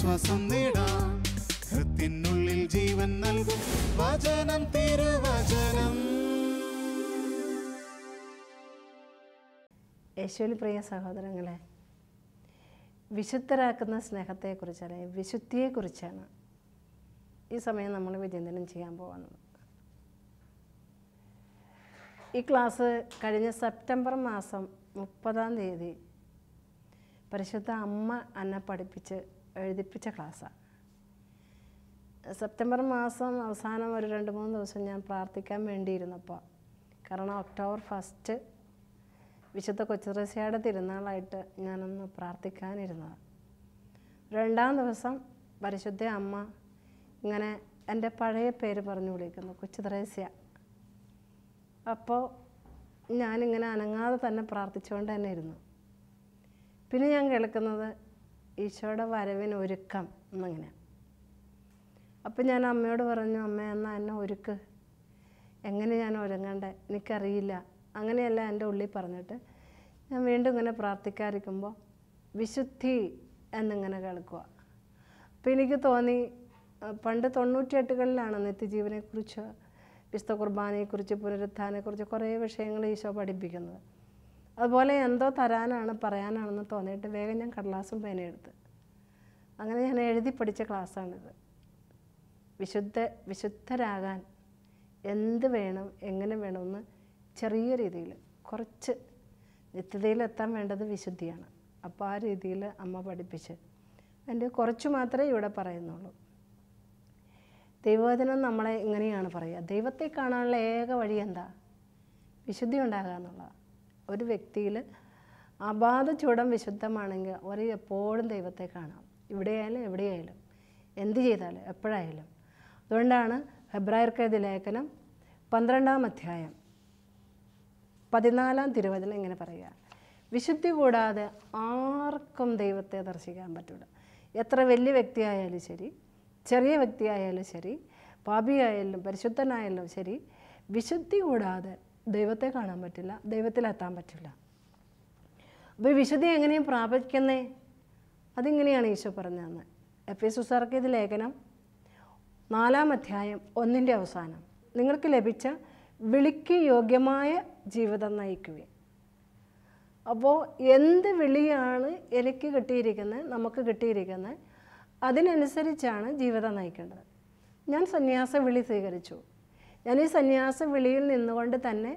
ആശ്വാസം നേടാം ഹൃത്തിനുള്ളിൽ ജീവൻ നൽകും വചനം തിരുവചനം യേശുവിൽ പ്രിയ സഹോദരങ്ങളെ വിശുദ്ധരാക്കുന്ന സ്നേഹത്തെക്കുറിച്ച് അല്ലെങ്കിൽ വിശുദ്ധിയെക്കുറിച്ചാണ് ഈ സമയം നമ്മൾ വിചിന്തനം ചെയ്യാൻ പോകുന്നത് ഈ ക്ലാസ് കഴിഞ്ഞ സെപ്റ്റംബർ മാസം മുപ്പതാം തീയതി പരിശുദ്ധ അമ്മ എന്നെ പഠിപ്പിച്ച് എഴുതിപ്പിച്ച ക്ലാസ്സാണ് സെപ്റ്റംബർ മാസം അവസാനം ഒരു രണ്ട് മൂന്ന് ദിവസം ഞാൻ പ്രാർത്ഥിക്കാൻ വേണ്ടിയിരുന്നപ്പോൾ കാരണം ഒക്ടോബർ ഫസ്റ്റ് വിശുദ്ധ കൊച്ചുറസിയുടെ തിരുനാളായിട്ട് ഞാനൊന്ന് പ്രാർത്ഥിക്കാനിരുന്നത് രണ്ടാം ദിവസം പരിശുദ്ധ അമ്മ ഇങ്ങനെ എൻ്റെ പഴയ പേര് പറഞ്ഞു വിളിക്കുന്നു കൊച്ചു അപ്പോൾ ഞാനിങ്ങനെ അനങ്ങാതെ തന്നെ പ്രാർത്ഥിച്ചുകൊണ്ട് തന്നെ ഇരുന്നു പിന്നെ ഞാൻ കേൾക്കുന്നത് ഈശോയുടെ വരവിന് ഒരുക്കം എന്നിങ്ങനെ അപ്പം ഞാൻ അമ്മയോട് പറഞ്ഞു അമ്മ എന്നാൽ എന്നെ ഒരുക്ക് എങ്ങനെ ഞാൻ ഒരുങ്ങണ്ടേ എനിക്കറിയില്ല അങ്ങനെയല്ല എൻ്റെ ഉള്ളിൽ പറഞ്ഞിട്ട് ഞാൻ വീണ്ടും ഇങ്ങനെ പ്രാർത്ഥിക്കാതിരിക്കുമ്പോൾ വിശുദ്ധി എന്നിങ്ങനെ കേൾക്കുക അപ്പോൾ എനിക്ക് തോന്നി പണ്ട് തൊണ്ണൂറ്റിയെട്ടുകളിലാണ് നിത്യജീവനെക്കുറിച്ച് വിശുദ്ധ കുർബാനയെക്കുറിച്ച് പുനരുദ്ധാനെക്കുറിച്ച് കുറേ വിഷയങ്ങൾ ഈശോ പഠിപ്പിക്കുന്നത് അതുപോലെ എന്തോ തരാനാണ് പറയാനാണെന്ന് തോന്നിയിട്ട് വേഗം ഞാൻ കടലാസും പേനയെടുത്ത് അങ്ങനെ ഞാൻ എഴുതി പഠിച്ച ക്ലാസ്സാണിത് വിശുദ്ധ വിശുദ്ധരാകാൻ എന്ത് വേണം എങ്ങനെ വേണമെന്ന് ചെറിയ രീതിയിൽ കുറച്ച് എത്താൻ വേണ്ടത് വിശുദ്ധിയാണ് അപ്പോൾ ആ രീതിയിൽ അമ്മ പഠിപ്പിച്ച് എൻ്റെ കുറച്ച് മാത്രമേ ഇവിടെ പറയുന്നുള്ളൂ ദൈവവചനം നമ്മളെ ഇങ്ങനെയാണ് പറയുക ദൈവത്തെ കാണാനുള്ള ഏക വഴി എന്താ വിശുദ്ധി ഉണ്ടാകാന്നുള്ളതാണ് ഒരു വ്യക്തിയിൽ അബാധ ചുടം വിശുദ്ധമാണെങ്കിൽ ഒരു എപ്പോഴും ദൈവത്തെ കാണാം ഇവിടെയായാലും എവിടെയായാലും എന്ത് ചെയ്താലും എപ്പോഴായാലും അതുകൊണ്ടാണ് ഹെബ്രായർക്കേത് ലേഖനം പന്ത്രണ്ടാം അധ്യായം പതിനാലാം തിരുവചനം ഇങ്ങനെ പറയുക വിശുദ്ധി കൂടാതെ ആർക്കും ദൈവത്തെ ദർശിക്കാൻ പറ്റില്ല എത്ര വലിയ വ്യക്തിയായാലും ശരി ചെറിയ വ്യക്തിയായാലും ശരി പാപിയായാലും പരിശുദ്ധനായാലും ശരി വിശുദ്ധി കൂടാതെ ദൈവത്തെ കാണാൻ പറ്റില്ല ദൈവത്തിലെത്താൻ പറ്റില്ല അപ്പോൾ വിശുദ്ധി എങ്ങനെയും പ്രാപിക്കുന്നേ അതിങ്ങനെയാണ് ഈശോ പറഞ്ഞതെന്ന് എഫ് എസ് ഇത് ലേഖനം നാലാം അധ്യായം ഒന്നിൻ്റെ അവസാനം നിങ്ങൾക്ക് ലഭിച്ച വിളിക്ക് യോഗ്യമായ ജീവിതം നയിക്കുകയും അപ്പോൾ എന്ത് വിളിയാണ് എനിക്ക് കിട്ടിയിരിക്കുന്നത് നമുക്ക് കിട്ടിയിരിക്കുന്നത് അതിനനുസരിച്ചാണ് ജീവിതം നയിക്കേണ്ടത് ഞാൻ സന്യാസ വിളി സ്വീകരിച്ചു ഞാൻ ഈ സന്യാസ വിളിയിൽ നിന്നുകൊണ്ട് തന്നെ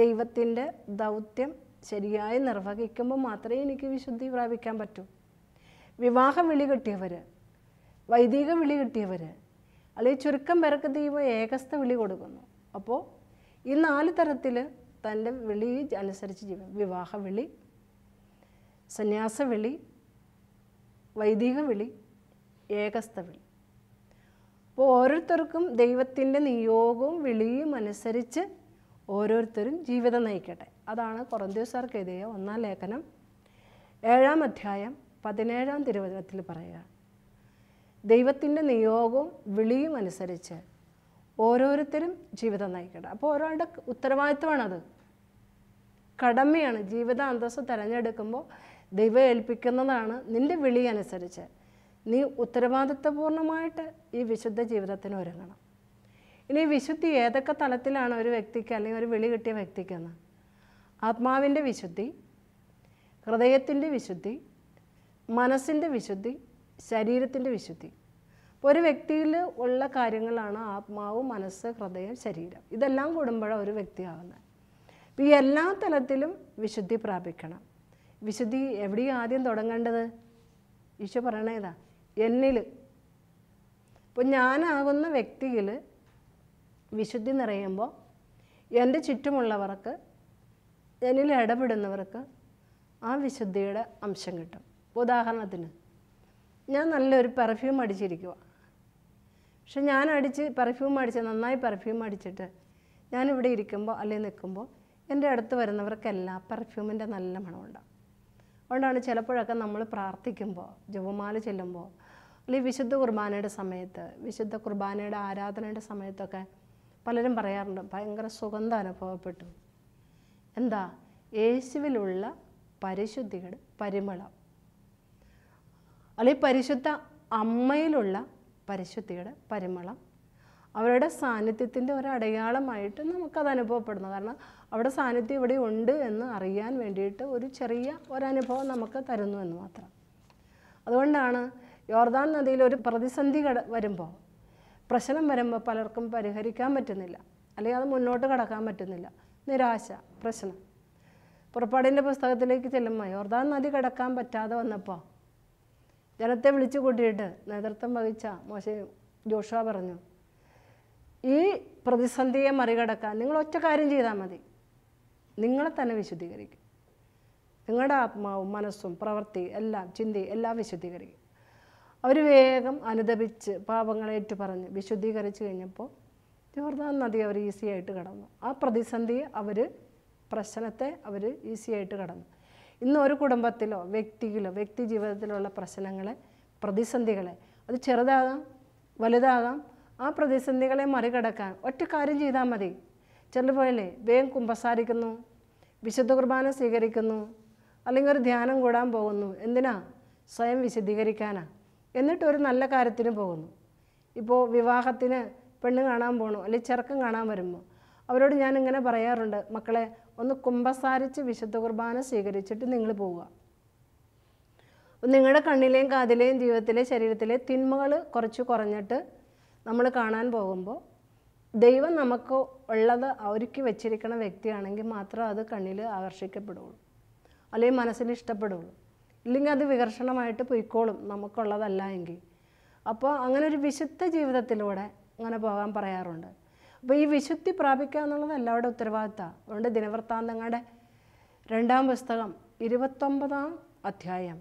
ദൈവത്തിൻ്റെ ദൗത്യം ശരിയായി നിർവഹിക്കുമ്പോൾ മാത്രമേ എനിക്ക് വിശുദ്ധി പ്രാപിക്കാൻ പറ്റൂ വിവാഹ വിളി കിട്ടിയവർ വൈദിക വിളി കിട്ടിയവർ അല്ലെങ്കിൽ ചുരുക്കം പേർക്ക് ദൈവം ഏകസ്ഥ വിളി കൊടുക്കുന്നു അപ്പോൾ ഈ നാല് തരത്തിൽ തൻ്റെ വിളി അനുസരിച്ച് ജീവൻ വിവാഹ വിളി സന്യാസ വിളി വൈദിക വിളി ഏകസ്ഥ വിളി അപ്പോൾ ഓരോരുത്തർക്കും ദൈവത്തിൻ്റെ നിയോഗവും വിളിയും അനുസരിച്ച് ഓരോരുത്തരും ജീവിതം നയിക്കട്ടെ അതാണ് കൊറന്തിയോസാർക്ക് എഴുതിയ ഒന്നാം ലേഖനം ഏഴാം അധ്യായം പതിനേഴാം തിരുവചനത്തിൽ പറയുക ദൈവത്തിൻ്റെ നിയോഗവും വിളിയും അനുസരിച്ച് ഓരോരുത്തരും ജീവിതം നയിക്കട്ടെ അപ്പോൾ ഒരാളുടെ ഉത്തരവാദിത്വമാണത് കടമയാണ് ജീവിത അന്തസ്സ് തിരഞ്ഞെടുക്കുമ്പോൾ ദൈവം ഏൽപ്പിക്കുന്നതാണ് നിൻ്റെ വിളി അനുസരിച്ച് നീ ഉത്തരവാദിത്വപൂർണമായിട്ട് ഈ വിശുദ്ധ ജീവിതത്തിന് ഒരുങ്ങണം ഇനി വിശുദ്ധി ഏതൊക്കെ തലത്തിലാണ് ഒരു വ്യക്തിക്ക് അല്ലെങ്കിൽ ഒരു വിളി കിട്ടിയ വ്യക്തിക്കെന്ന് ആത്മാവിൻ്റെ വിശുദ്ധി ഹൃദയത്തിൻ്റെ വിശുദ്ധി മനസ്സിൻ്റെ വിശുദ്ധി ശരീരത്തിൻ്റെ വിശുദ്ധി ഒരു വ്യക്തിയിൽ ഉള്ള കാര്യങ്ങളാണ് ആത്മാവ് മനസ്സ് ഹൃദയം ശരീരം ഇതെല്ലാം കൂടുമ്പോഴാണ് ഒരു വ്യക്തിയാവുന്നത് അപ്പോൾ ഈ എല്ലാ തലത്തിലും വിശുദ്ധി പ്രാപിക്കണം വിശുദ്ധി എവിടെയാണ് ആദ്യം തുടങ്ങേണ്ടത് ഈശോ പറയണേതാണ് എന്നിൽ ഇപ്പോൾ ഞാനാകുന്ന വ്യക്തിയിൽ വിശുദ്ധി നിറയുമ്പോൾ എൻ്റെ ചുറ്റുമുള്ളവർക്ക് എന്നിൽ ഇടപെടുന്നവർക്ക് ആ വിശുദ്ധിയുടെ അംശം കിട്ടും ഉദാഹരണത്തിന് ഞാൻ നല്ലൊരു പെർഫ്യൂം അടിച്ചിരിക്കുക പക്ഷെ ഞാൻ അടിച്ച് പെർഫ്യൂം അടിച്ച് നന്നായി പെർഫ്യൂം അടിച്ചിട്ട് ഞാനിവിടെ ഇരിക്കുമ്പോൾ അല്ലെങ്കിൽ നിൽക്കുമ്പോൾ എൻ്റെ അടുത്ത് വരുന്നവർക്കെല്ലാം പെർഫ്യൂമിൻ്റെ നല്ല മണമുണ്ടാകും അതുകൊണ്ടാണ് ചിലപ്പോഴൊക്കെ നമ്മൾ പ്രാർത്ഥിക്കുമ്പോൾ ജപമാല ചെല്ലുമ്പോൾ അല്ലെങ്കിൽ വിശുദ്ധ കുർബാനയുടെ സമയത്ത് വിശുദ്ധ കുർബാനയുടെ ആരാധനയുടെ സമയത്തൊക്കെ പലരും പറയാറുണ്ട് ഭയങ്കര സുഗന്ധം അനുഭവപ്പെട്ടു എന്താ യേശുവിലുള്ള പരിശുദ്ധിയുടെ പരിമളം അല്ലെങ്കിൽ പരിശുദ്ധ അമ്മയിലുള്ള പരിശുദ്ധിയുടെ പരിമളം അവരുടെ സാന്നിധ്യത്തിൻ്റെ ഒരു അടയാളമായിട്ട് നമുക്കത് അനുഭവപ്പെടുന്നു കാരണം അവിടെ സാന്നിധ്യം ഇവിടെ ഉണ്ട് എന്ന് അറിയാൻ വേണ്ടിയിട്ട് ഒരു ചെറിയ ഒരനുഭവം നമുക്ക് തരുന്നു എന്ന് മാത്രം അതുകൊണ്ടാണ് യോർദാൻ നദിയിൽ ഒരു പ്രതിസന്ധി കട വരുമ്പോൾ പ്രശ്നം വരുമ്പോൾ പലർക്കും പരിഹരിക്കാൻ പറ്റുന്നില്ല അല്ലെങ്കിൽ അത് മുന്നോട്ട് കടക്കാൻ പറ്റുന്നില്ല നിരാശ പ്രശ്നം പുറപ്പാടിൻ്റെ പുസ്തകത്തിലേക്ക് ചെല്ലുമ്പോൾ യോർദാൻ നദി കടക്കാൻ പറ്റാതെ വന്നപ്പോൾ ജനത്തെ വിളിച്ചു കൂട്ടിയിട്ട് നേതൃത്വം വഹിച്ച മോശയും ജോഷ പറഞ്ഞു ഈ പ്രതിസന്ധിയെ മറികടക്കാൻ നിങ്ങൾ ഒറ്റ കാര്യം ചെയ്താൽ മതി നിങ്ങളെ തന്നെ വിശുദ്ധീകരിക്കും നിങ്ങളുടെ ആത്മാവും മനസ്സും പ്രവൃത്തി എല്ലാം ചിന്തി എല്ലാം വിശുദ്ധീകരിക്കും അവർ വേഗം അനുദപിച്ച് പാപങ്ങളേറ്റു പറഞ്ഞ് വിശുദ്ധീകരിച്ചു കഴിഞ്ഞപ്പോൾ ജോർദാൻ നദി അവർ ഈസി ആയിട്ട് കടന്നു ആ പ്രതിസന്ധിയെ അവർ പ്രശ്നത്തെ അവർ ഈസി ആയിട്ട് കടന്നു ഇന്ന് ഒരു കുടുംബത്തിലോ വ്യക്തിയിലോ വ്യക്തി ജീവിതത്തിലുള്ള പ്രശ്നങ്ങളെ പ്രതിസന്ധികളെ അത് ചെറുതാകാം വലുതാകാം ആ പ്രതിസന്ധികളെ മറികടക്കാൻ ഒറ്റ കാര്യം ചെയ്താൽ മതി ചിലർ പോയല്ലേ വേഗം കുമ്പസാരിക്കുന്നു വിശുദ്ധ കുർബാന സ്വീകരിക്കുന്നു അല്ലെങ്കിൽ ഒരു ധ്യാനം കൂടാൻ പോകുന്നു എന്തിനാ സ്വയം വിശദീകരിക്കാനാണ് എന്നിട്ട് ഒരു നല്ല കാര്യത്തിന് പോകുന്നു ഇപ്പോൾ വിവാഹത്തിന് പെണ്ണ് കാണാൻ പോകണു അല്ലെങ്കിൽ ചെറുക്കം കാണാൻ വരുമ്പോൾ അവരോട് ഞാൻ ഇങ്ങനെ പറയാറുണ്ട് മക്കളെ ഒന്ന് കുമ്പസാരിച്ച് വിശുദ്ധ കുർബാന സ്വീകരിച്ചിട്ട് നിങ്ങൾ പോവുക നിങ്ങളുടെ കണ്ണിലെയും കാതിലെയും ജീവിതത്തിലെ ശരീരത്തിലെ തിന്മകൾ കുറച്ച് കുറഞ്ഞിട്ട് നമ്മൾ കാണാൻ പോകുമ്പോൾ ദൈവം നമുക്ക് ഉള്ളത് അവർക്ക് വെച്ചിരിക്കുന്ന വ്യക്തിയാണെങ്കിൽ മാത്രം അത് കണ്ണിൽ ആകർഷിക്കപ്പെടുകയുള്ളൂ അല്ലെങ്കിൽ മനസ്സിന് ഇഷ്ടപ്പെടുകയുള്ളൂ ഇല്ലെങ്കിൽ അത് വികർഷണമായിട്ട് പൊയ്ക്കോളും നമുക്കുള്ളതല്ല എങ്കിൽ അപ്പോൾ അങ്ങനെ ഒരു വിശുദ്ധ ജീവിതത്തിലൂടെ അങ്ങനെ പോകാൻ പറയാറുണ്ട് അപ്പോൾ ഈ വിശുദ്ധി പ്രാപിക്കുക എന്നുള്ളത് എല്ലാവരുടെ ഉത്തരവാദിത്തമാണ് അതുകൊണ്ട് ദിനവൃത്താന്തങ്ങളുടെ രണ്ടാം പുസ്തകം ഇരുപത്തൊമ്പതാം അധ്യായം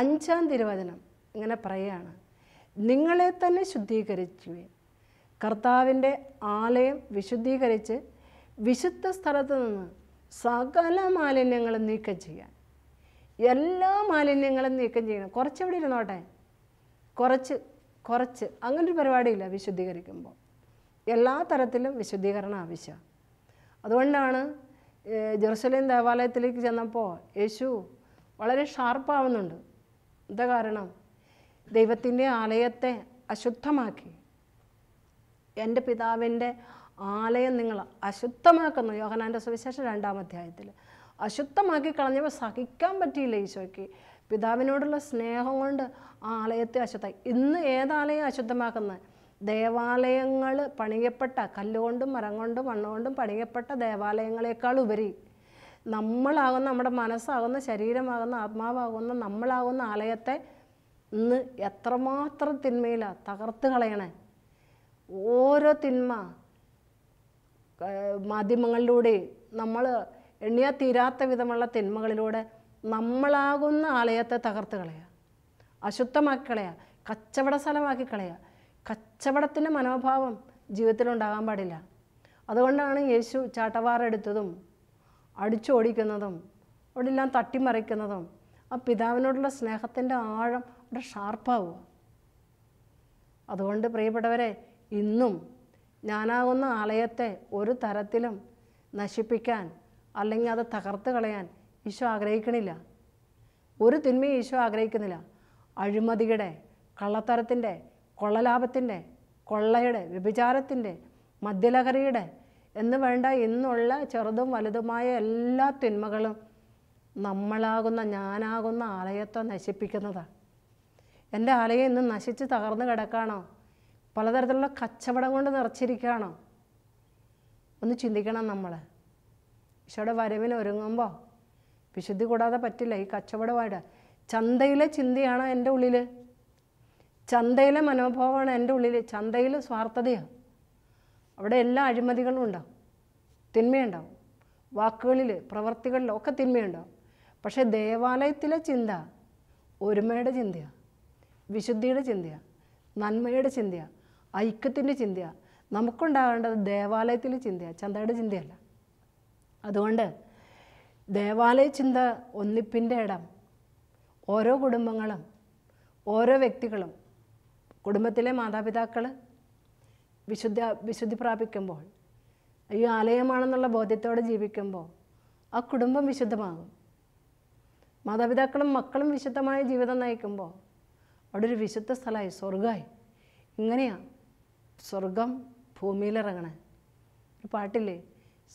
അഞ്ചാം തിരുവചനം ഇങ്ങനെ പറയുകയാണ് നിങ്ങളെ തന്നെ ശുദ്ധീകരിക്കുകയും കർത്താവിൻ്റെ ആലയം വിശുദ്ധീകരിച്ച് വിശുദ്ധ സ്ഥലത്ത് നിന്ന് സകല മാലിന്യങ്ങളും നീക്കം ചെയ്യാൻ എല്ലാ മാലിന്യങ്ങളും നീക്കം ചെയ്യണം എവിടെ ഇരുന്നോട്ടെ കുറച്ച് കുറച്ച് അങ്ങനൊരു പരിപാടിയില്ല വിശുദ്ധീകരിക്കുമ്പോൾ എല്ലാ തരത്തിലും വിശുദ്ധീകരണം ആവശ്യമാണ് അതുകൊണ്ടാണ് ജെറുസലേം ദേവാലയത്തിലേക്ക് ചെന്നപ്പോൾ യേശു വളരെ ഷാർപ്പാവുന്നുണ്ട് എന്താ കാരണം ദൈവത്തിൻ്റെ ആലയത്തെ അശുദ്ധമാക്കി എൻ്റെ പിതാവിൻ്റെ ആലയം നിങ്ങൾ അശുദ്ധമാക്കുന്നു യോഹനാൻ്റെ സുവിശേഷം രണ്ടാം അധ്യായത്തിൽ അശുദ്ധമാക്കി കളഞ്ഞപ്പോൾ സഹിക്കാൻ പറ്റിയില്ല ഈശോയ്ക്ക് പിതാവിനോടുള്ള സ്നേഹം കൊണ്ട് ആ ആലയത്തെ അശുദ്ധ ഇന്ന് ഏതാലയം അശുദ്ധമാക്കുന്നത് ദേവാലയങ്ങൾ പണിയപ്പെട്ട കല്ലുകൊണ്ടും മരം കൊണ്ടും മണ്ണുകൊണ്ടും പണിയപ്പെട്ട ദേവാലയങ്ങളെക്കാൾ ഉപരി നമ്മളാകുന്ന നമ്മുടെ മനസ്സാകുന്ന ശരീരമാകുന്ന ആത്മാവാകുന്ന നമ്മളാകുന്ന ആലയത്തെ ഇന്ന് എത്രമാത്രം തിന്മയിലാണ് തകർത്ത് കളയണേ ഓരോ തിന്മ മാധ്യമങ്ങളിലൂടെ നമ്മൾ എണ്ണിയാൽ തീരാത്ത വിധമുള്ള തിന്മകളിലൂടെ നമ്മളാകുന്ന ആലയത്തെ തകർത്ത് കളയുക അശുദ്ധമാക്കി കളയുക കച്ചവട സ്ഥലമാക്കി കളയുക കച്ചവടത്തിൻ്റെ മനോഭാവം ജീവിതത്തിലുണ്ടാകാൻ പാടില്ല അതുകൊണ്ടാണ് യേശു ചാട്ടവാറെടുത്തതും അടിച്ചോടിക്കുന്നതും ഓടിക്കുന്നതും എല്ലാം തട്ടിമറിക്കുന്നതും ആ പിതാവിനോടുള്ള സ്നേഹത്തിൻ്റെ ആഴം അവിടെ ഷാർപ്പാവുക അതുകൊണ്ട് പ്രിയപ്പെട്ടവരെ ഇന്നും ഞാനാകുന്ന ആലയത്തെ ഒരു തരത്തിലും നശിപ്പിക്കാൻ അല്ലെങ്കിൽ അത് തകർത്ത് കളയാൻ ഈശോ ആഗ്രഹിക്കണില്ല ഒരു തിന്മയും ഈശോ ആഗ്രഹിക്കുന്നില്ല അഴിമതിയുടെ കള്ളത്തരത്തിൻ്റെ കൊള്ളലാഭത്തിൻ്റെ കൊള്ളയുടെ വ്യഭിചാരത്തിൻ്റെ മദ്യലഹരിയുടെ എന്ന് വേണ്ട ഇന്നുള്ള ചെറുതും വലുതുമായ എല്ലാ തിന്മകളും നമ്മളാകുന്ന ഞാനാകുന്ന ആലയത്തെ നശിപ്പിക്കുന്നതാണ് എൻ്റെ ആലയം ഇന്ന് നശിച്ച് തകർന്നു കിടക്കാണോ പലതരത്തിലുള്ള കച്ചവടം കൊണ്ട് നിറച്ചിരിക്കുകയാണോ ഒന്ന് ചിന്തിക്കണം നമ്മൾ ഈശോയുടെ വരവിന് ഒരുങ്ങുമ്പോൾ വിശുദ്ധി കൂടാതെ പറ്റില്ല ഈ കച്ചവടമായിട്ട് ചന്തയിലെ ചിന്തയാണ് എൻ്റെ ഉള്ളിൽ ചന്തയിലെ മനോഭാവമാണ് എൻ്റെ ഉള്ളിൽ ചന്തയിൽ സ്വാർത്ഥതയാണ് അവിടെ എല്ലാ അഴിമതികളും ഉണ്ടാവും തിന്മയുണ്ടാവും വാക്കുകളിൽ പ്രവർത്തികളിലും ഒക്കെ തിന്മയുണ്ടാവും പക്ഷേ ദേവാലയത്തിലെ ചിന്ത ഒരുമയുടെ ചിന്തയാണ് വിശുദ്ധിയുടെ ചിന്തയാണ് നന്മയുടെ ചിന്തയാണ് ഐക്യത്തിൻ്റെ ചിന്തയാണ് നമുക്കുണ്ടാകേണ്ടത് ദേവാലയത്തിലെ ചിന്തയാണ് ചന്തയുടെ ചിന്തയല്ല അതുകൊണ്ട് ദേവാലയ ചിന്ത ഒന്നിപ്പിൻ്റെ ഇടം ഓരോ കുടുംബങ്ങളും ഓരോ വ്യക്തികളും കുടുംബത്തിലെ മാതാപിതാക്കൾ വിശുദ്ധ വിശുദ്ധി പ്രാപിക്കുമ്പോൾ ഈ ആലയമാണെന്നുള്ള ബോധ്യത്തോടെ ജീവിക്കുമ്പോൾ ആ കുടുംബം വിശുദ്ധമാകും മാതാപിതാക്കളും മക്കളും വിശുദ്ധമായ ജീവിതം നയിക്കുമ്പോൾ അവിടെ ഒരു വിശുദ്ധ സ്ഥലമായി സ്വർഗമായി ഇങ്ങനെയാണ് സ്വർഗം ഭൂമിയിലിറങ്ങണേ ഒരു പാട്ടില്ലേ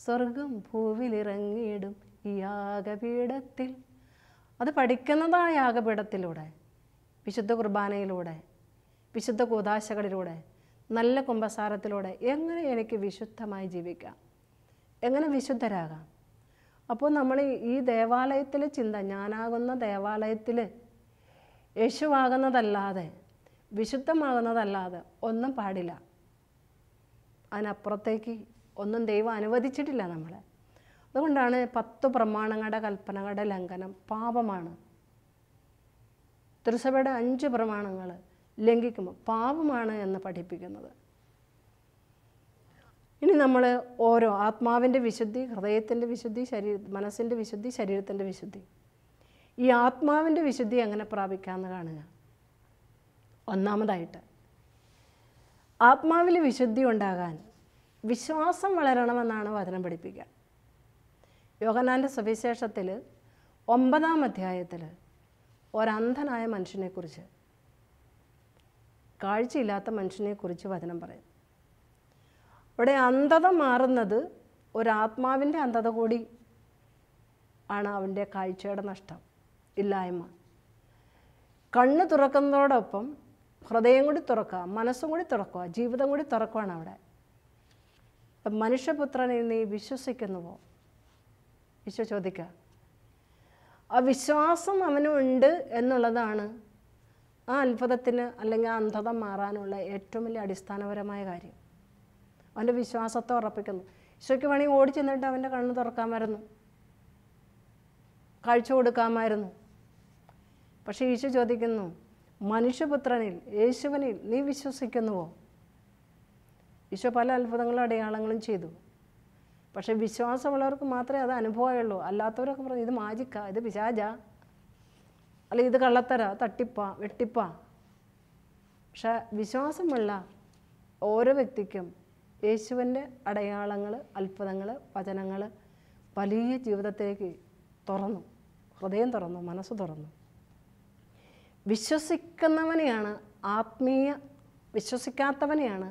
സ്വർഗം ഭൂവിലിറങ്ങിയിടും ഈ യാഗപീഠത്തിൽ അത് പഠിക്കുന്നതാ യാഗപീഠത്തിലൂടെ വിശുദ്ധ കുർബാനയിലൂടെ വിശുദ്ധ കൂതാശകളിലൂടെ നല്ല കുംഭസാരത്തിലൂടെ എങ്ങനെ എനിക്ക് വിശുദ്ധമായി ജീവിക്കാം എങ്ങനെ വിശുദ്ധരാകാം അപ്പോൾ നമ്മൾ ഈ ദേവാലയത്തിലെ ചിന്ത ഞാനാകുന്ന ദേവാലയത്തിൽ യേശുവാകുന്നതല്ലാതെ വിശുദ്ധമാകുന്നതല്ലാതെ ഒന്നും പാടില്ല അതിനപ്പുറത്തേക്ക് ഒന്നും ദൈവം അനുവദിച്ചിട്ടില്ല നമ്മൾ അതുകൊണ്ടാണ് പത്തു പ്രമാണങ്ങളുടെ കൽപ്പനകളുടെ ലംഘനം പാപമാണ് തിരുസഭയുടെ അഞ്ച് പ്രമാണങ്ങൾ ലംഘിക്കുമ്പോൾ പാപമാണ് എന്ന് പഠിപ്പിക്കുന്നത് ഇനി നമ്മൾ ഓരോ ആത്മാവിൻ്റെ വിശുദ്ധി ഹൃദയത്തിൻ്റെ വിശുദ്ധി ശരീര മനസ്സിൻ്റെ വിശുദ്ധി ശരീരത്തിൻ്റെ വിശുദ്ധി ഈ ആത്മാവിൻ്റെ വിശുദ്ധി എങ്ങനെ പ്രാപിക്കാമെന്ന് കാണുക ഒന്നാമതായിട്ട് ആത്മാവിൽ വിശുദ്ധി ഉണ്ടാകാൻ വിശ്വാസം വളരണമെന്നാണ് വചനം പഠിപ്പിക്കുക യോഗനാൻ്റെ സുവിശേഷത്തിൽ ഒമ്പതാം അധ്യായത്തിൽ ഒരന്ധനായ മനുഷ്യനെക്കുറിച്ച് കാഴ്ചയില്ലാത്ത മനുഷ്യനെക്കുറിച്ച് വചനം പറയും അവിടെ അന്ധത മാറുന്നത് ഒരാത്മാവിൻ്റെ അന്ധത കൂടി ആണ് അവൻ്റെ കാഴ്ചയുടെ നഷ്ടം ഇല്ലായ്മ കണ്ണ് തുറക്കുന്നതോടൊപ്പം ഹൃദയം കൂടി തുറക്കുക മനസ്സും കൂടി തുറക്കുക ജീവിതം കൂടി തുറക്കുകയാണ് അവിടെ മനുഷ്യപുത്രനെ നീ വിശ്വസിക്കുന്നുവോ ഈശോ ചോദിക്കുക ആ വിശ്വാസം അവനുണ്ട് എന്നുള്ളതാണ് ആ അത്ഭുതത്തിന് അല്ലെങ്കിൽ ആ അന്ധത മാറാനുള്ള ഏറ്റവും വലിയ അടിസ്ഥാനപരമായ കാര്യം അവൻ്റെ വിശ്വാസത്തെ ഉറപ്പിക്കുന്നു ഈശോയ്ക്ക് വേണമെങ്കിൽ ഓടി ചെന്നിട്ട് അവൻ്റെ കണ്ണ് തുറക്കാമായിരുന്നു കാഴ്ച കൊടുക്കാമായിരുന്നു പക്ഷേ ഈശോ ചോദിക്കുന്നു മനുഷ്യപുത്രനിൽ യേശുവനിൽ നീ വിശ്വസിക്കുന്നുവോ ഈശോ പല അത്ഭുതങ്ങളും അടയാളങ്ങളും ചെയ്തു പക്ഷേ വിശ്വാസമുള്ളവർക്ക് മാത്രമേ അത് അനുഭവമുള്ളൂ അല്ലാത്തവരൊക്കെ പറഞ്ഞു ഇത് മാജിക്ക ഇത് പിശാജ അല്ല ഇത് കള്ളത്തര തട്ടിപ്പ വെട്ടിപ്പ പക്ഷെ വിശ്വാസമുള്ള ഓരോ വ്യക്തിക്കും യേശുവിൻ്റെ അടയാളങ്ങൾ അത്ഭുതങ്ങൾ വചനങ്ങൾ വലിയ ജീവിതത്തിലേക്ക് തുറന്നു ഹൃദയം തുറന്നു മനസ്സ് തുറന്നു വിശ്വസിക്കുന്നവനെയാണ് ആത്മീയ വിശ്വസിക്കാത്തവനെയാണ്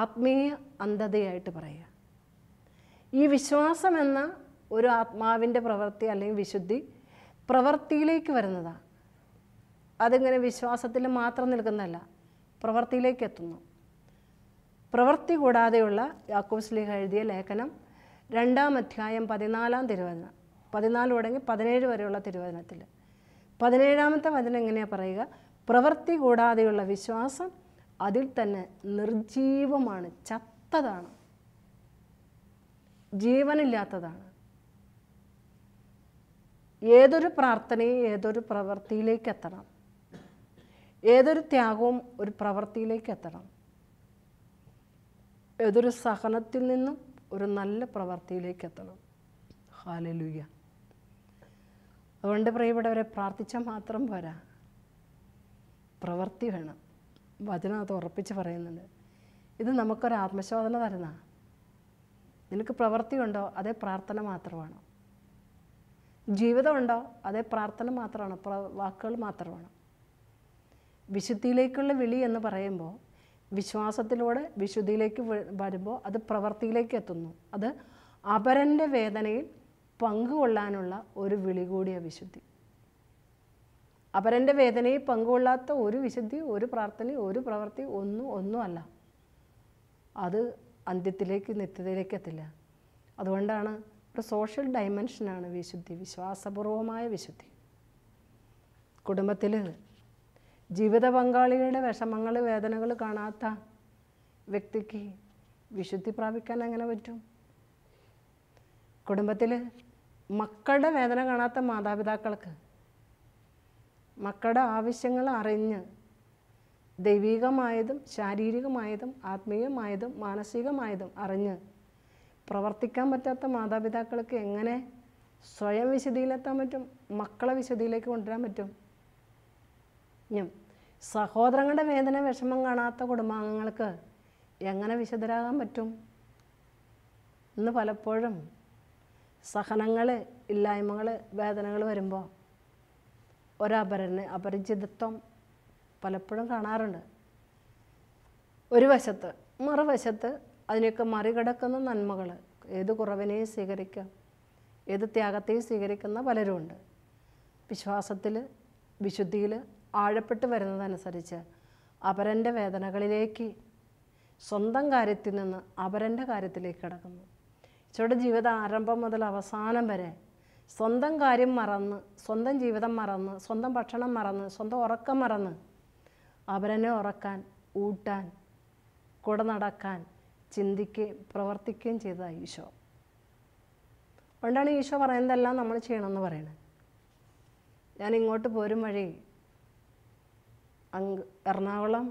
ആത്മീയ അന്ധതയായിട്ട് പറയുക ഈ വിശ്വാസം എന്ന ഒരു ആത്മാവിൻ്റെ പ്രവൃത്തി അല്ലെങ്കിൽ വിശുദ്ധി പ്രവൃത്തിയിലേക്ക് വരുന്നതാണ് അതിങ്ങനെ വിശ്വാസത്തിൽ മാത്രം നിൽക്കുന്നതല്ല പ്രവൃത്തിയിലേക്ക് എത്തുന്നു പ്രവൃത്തി കൂടാതെയുള്ള യാക്കോസ്ലിഹ എഴുതിയ ലേഖനം രണ്ടാം അധ്യായം പതിനാലാം തിരുവചനം പതിനാല് തുടങ്ങി പതിനേഴ് വരെയുള്ള തിരുവചനത്തിൽ പതിനേഴാമത്തെ വചനം എങ്ങനെയാണ് പറയുക പ്രവൃത്തി കൂടാതെയുള്ള വിശ്വാസം അതിൽ തന്നെ നിർജീവമാണ് ചത്തതാണ് ജീവനില്ലാത്തതാണ് ഏതൊരു പ്രാർത്ഥനയും ഏതൊരു പ്രവൃത്തിയിലേക്ക് എത്തണം ഏതൊരു ത്യാഗവും ഒരു പ്രവൃത്തിയിലേക്ക് എത്തണം ഏതൊരു സഹനത്തിൽ നിന്നും ഒരു നല്ല പ്രവൃത്തിയിലേക്ക് എത്തണം ഹാലലുയ്യ അതുകൊണ്ട് പ്രിയപ്പെട്ടവരെ പ്രാർത്ഥിച്ചാൽ മാത്രം പോരാ പ്രവൃത്തി വേണം വചനം അത് ഉറപ്പിച്ച് പറയുന്നുണ്ട് ഇത് നമുക്കൊരു ആത്മശോധന തരുന്ന നിനക്ക് പ്രവൃത്തിയുണ്ടോ അതേ പ്രാർത്ഥന മാത്രമാണോ ജീവിതമുണ്ടോ അതേ പ്രാർത്ഥന മാത്രമാണോ വാക്കുകൾ മാത്രമാണോ വിശുദ്ധിയിലേക്കുള്ള വിളി എന്ന് പറയുമ്പോൾ വിശ്വാസത്തിലൂടെ വിശുദ്ധിയിലേക്ക് വരുമ്പോൾ അത് പ്രവൃത്തിയിലേക്ക് എത്തുന്നു അത് അപരൻ്റെ വേദനയിൽ പങ്കുകൊള്ളാനുള്ള ഒരു വിളി കൂടിയ വിശുദ്ധി അപരൻ്റെ വേദനയിൽ പങ്കുകൊള്ളാത്ത ഒരു വിശുദ്ധി ഒരു പ്രാർത്ഥന ഒരു പ്രവൃത്തി ഒന്നും ഒന്നുമല്ല അത് അന്ത്യത്തിലേക്ക് നിത്യതയിലേക്ക് എത്തില്ല അതുകൊണ്ടാണ് ഒരു സോഷ്യൽ ഡയമെൻഷനാണ് വിശുദ്ധി വിശ്വാസപൂർവമായ വിശുദ്ധി കുടുംബത്തിൽ ജീവിത പങ്കാളികളുടെ വിഷമങ്ങൾ വേദനകൾ കാണാത്ത വ്യക്തിക്ക് വിശുദ്ധി പ്രാപിക്കാൻ എങ്ങനെ പറ്റും കുടുംബത്തിൽ മക്കളുടെ വേദന കാണാത്ത മാതാപിതാക്കൾക്ക് മക്കളുടെ ആവശ്യങ്ങൾ അറിഞ്ഞ് ദൈവികമായതും ശാരീരികമായതും ആത്മീയമായതും മാനസികമായതും അറിഞ്ഞ് പ്രവർത്തിക്കാൻ പറ്റാത്ത മാതാപിതാക്കൾക്ക് എങ്ങനെ സ്വയം വിശദിയിലെത്താൻ പറ്റും മക്കളെ വിശദിയിലേക്ക് കൊണ്ടുവരാൻ പറ്റും ഞാൻ സഹോദരങ്ങളുടെ വേദന വിഷമം കാണാത്ത കുടുംബാംഗങ്ങൾക്ക് എങ്ങനെ വിശുദ്ധരാകാൻ പറ്റും ഇന്ന് പലപ്പോഴും സഹനങ്ങൾ ഇല്ലായ്മകൾ വേദനകൾ വരുമ്പോൾ ഒരപരന് അപരിചിതത്വം പലപ്പോഴും കാണാറുണ്ട് ഒരു വശത്ത് മറുവശത്ത് അതിനൊക്കെ മറികടക്കുന്ന നന്മകൾ ഏത് കുറവിനെയും സ്വീകരിക്കാം ഏത് ത്യാഗത്തെയും സ്വീകരിക്കുന്ന പലരുമുണ്ട് വിശ്വാസത്തിൽ വിശുദ്ധിയിൽ ആഴപ്പെട്ട് വരുന്നതനുസരിച്ച് അപരൻ്റെ വേദനകളിലേക്ക് സ്വന്തം കാര്യത്തിൽ നിന്ന് അപരൻ്റെ കാര്യത്തിലേക്ക് കിടക്കുന്നു ഈശോയുടെ ജീവിത ആരംഭം മുതൽ അവസാനം വരെ സ്വന്തം കാര്യം മറന്ന് സ്വന്തം ജീവിതം മറന്ന് സ്വന്തം ഭക്ഷണം മറന്ന് സ്വന്തം ഉറക്കം മറന്ന് അവരനെ ഉറക്കാൻ ഊട്ടാൻ കൂടെ നടക്കാൻ ചിന്തിക്കുകയും പ്രവർത്തിക്കുകയും ചെയ്ത ഈശോ അതുകൊണ്ടാണ് ഈശോ പറയുന്നതെല്ലാം നമ്മൾ ചെയ്യണമെന്ന് പറയുന്നത് ഞാൻ ഇങ്ങോട്ട് പോരും വഴി അങ് എറണാകുളം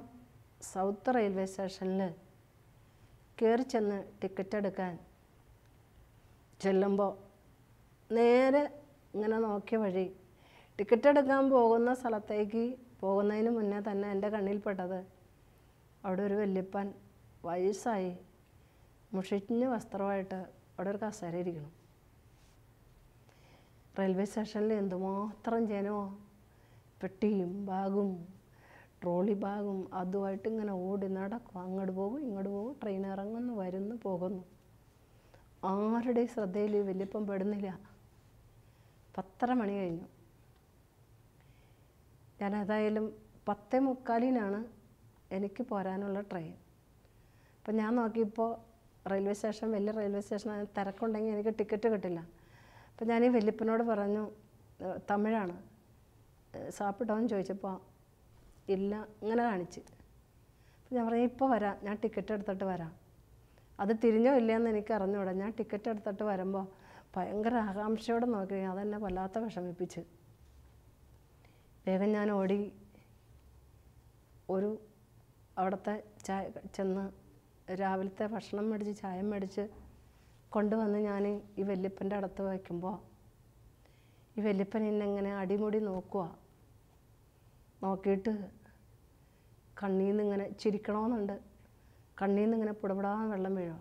സൗത്ത് റെയിൽവേ സ്റ്റേഷനിൽ കയറി ചെന്ന് ടിക്കറ്റ് എടുക്കാൻ ചെല്ലുമ്പോൾ നേരെ ഇങ്ങനെ നോക്കിയ വഴി ടിക്കറ്റ് എടുക്കാൻ പോകുന്ന സ്ഥലത്തേക്ക് പോകുന്നതിന് മുന്നേ തന്നെ എൻ്റെ കണ്ണിൽപ്പെട്ടത് അവിടെ ഒരു വല്യപ്പൻ വയസ്സായി മുഷിഞ്ഞ വസ്ത്രമായിട്ട് അവിടെ ഒരു കസേര ഇരിക്കണം റെയിൽവേ സ്റ്റേഷനിൽ എന്തുമാത്രം ജനമോ പെട്ടിയും ബാഗും ട്രോളി ബാഗും അതുമായിട്ട് ഇങ്ങനെ ഓടി നടക്കും അങ്ങോട്ട് പോകും ഇങ്ങോട്ട് പോകും ട്രെയിൻ ഇറങ്ങുന്നു വരുന്നു പോകുന്നു ആരുടെയും ശ്രദ്ധയിൽ വലിയപ്പം പെടുന്നില്ല പത്തര മണി കഴിഞ്ഞു ഞാൻ ഏതായാലും പത്തേ മുക്കാലിനാണ് എനിക്ക് പോരാനുള്ള ട്രെയിൻ അപ്പം ഞാൻ നോക്കിയപ്പോൾ റെയിൽവേ സ്റ്റേഷൻ വലിയ റെയിൽവേ സ്റ്റേഷൻ തിരക്കുണ്ടെങ്കിൽ എനിക്ക് ടിക്കറ്റ് കിട്ടില്ല അപ്പം ഞാൻ ഈ വല്യപ്പനോട് പറഞ്ഞു തമിഴാണ് സാപ്പിട്ടോന്ന് ചോദിച്ചപ്പോൾ ഇല്ല ഇങ്ങനെ കാണിച്ച് അപ്പം ഞാൻ പറഞ്ഞു ഇപ്പോൾ വരാം ഞാൻ ടിക്കറ്റ് എടുത്തിട്ട് വരാം അത് തിരിഞ്ഞോ ഇല്ലയെന്ന് എനിക്ക് അറിഞ്ഞൂടാ ഞാൻ ടിക്കറ്റ് എടുത്തിട്ട് വരുമ്പോൾ ഭയങ്കര ആകാംക്ഷയോടെ നോക്കി അതെന്നെ വല്ലാത്ത വിഷമിപ്പിച്ച് വേഗം ഞാൻ ഓടി ഒരു അവിടുത്തെ ചായ ചെന്ന് രാവിലത്തെ ഭക്ഷണം മേടിച്ച് ചായ മേടിച്ച് കൊണ്ടുവന്ന് ഞാൻ ഈ വല്യപ്പൻ്റെ അടുത്ത് വയ്ക്കുമ്പോൾ ഈ വല്യപ്പൻ എന്നെങ്ങനെ അടിമുടി നോക്കുക നോക്കിയിട്ട് കണ്ണീൽ നിന്നിങ്ങനെ ചിരിക്കണമെന്നുണ്ട് കണ്ണീൽ നിന്നിങ്ങനെ പുടപെടാൻ വെള്ളം വീഴുക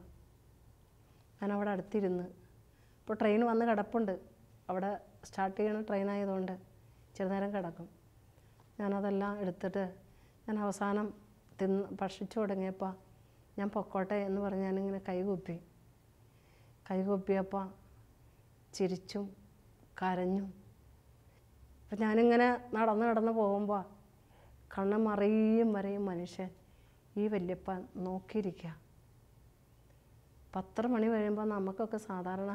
ഞാൻ അവിടെ അടുത്തിരുന്ന് ഇപ്പോൾ ട്രെയിൻ വന്ന് കിടപ്പുണ്ട് അവിടെ സ്റ്റാർട്ട് ചെയ്യണ ട്രെയിൻ ആയതുകൊണ്ട് ഇച്ചിരി നേരം കിടക്കും ഞാനതെല്ലാം എടുത്തിട്ട് ഞാൻ അവസാനം തിന്ന് ഭക്ഷിച്ചു തുടങ്ങിയപ്പോൾ ഞാൻ പൊക്കോട്ടെ എന്ന് പറഞ്ഞ് ഞാനിങ്ങനെ കൈകൂപ്പി കൈകൂപ്പിയപ്പോൾ ചിരിച്ചും കരഞ്ഞും അപ്പം ഞാനിങ്ങനെ നടന്ന് നടന്ന് പോകുമ്പോൾ കണ്ണ് മറിയും മറിയും മനുഷ്യൻ ഈ വല്യപ്പ നോക്കിയിരിക്കുക പത്ര മണി കഴിയുമ്പോൾ നമുക്കൊക്കെ സാധാരണ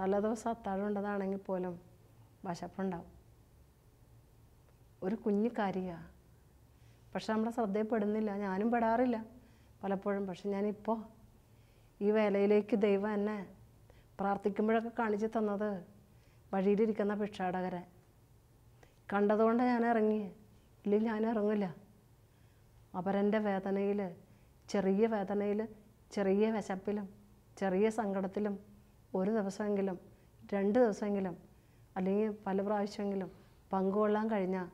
തലേദിവസം അത്താഴമുണ്ടതാണെങ്കിൽ പോലും വശപ്പുണ്ടാവും ഒരു കുഞ്ഞു കാര്യമാണ് പക്ഷെ നമ്മുടെ ശ്രദ്ധയിൽപ്പെടുന്നില്ല ഞാനും പെടാറില്ല പലപ്പോഴും പക്ഷെ ഞാനിപ്പോൾ ഈ വേലയിലേക്ക് ദൈവം എന്നെ പ്രാർത്ഥിക്കുമ്പോഴൊക്കെ കാണിച്ചു തന്നത് വഴിയിലിരിക്കുന്ന ഭിക്ഷാടകരെ കണ്ടതുകൊണ്ട് ഞാൻ ഇറങ്ങി ഇല്ലെങ്കിൽ ഞാൻ ഇറങ്ങില്ല അവരെൻ്റെ വേദനയിൽ ചെറിയ വേദനയിൽ ചെറിയ വിശപ്പിലും ചെറിയ സങ്കടത്തിലും ഒരു ദിവസമെങ്കിലും രണ്ട് ദിവസമെങ്കിലും അല്ലെങ്കിൽ പല പ്രാവശ്യമെങ്കിലും പങ്കുകൊള്ളാൻ കഴിഞ്ഞാൽ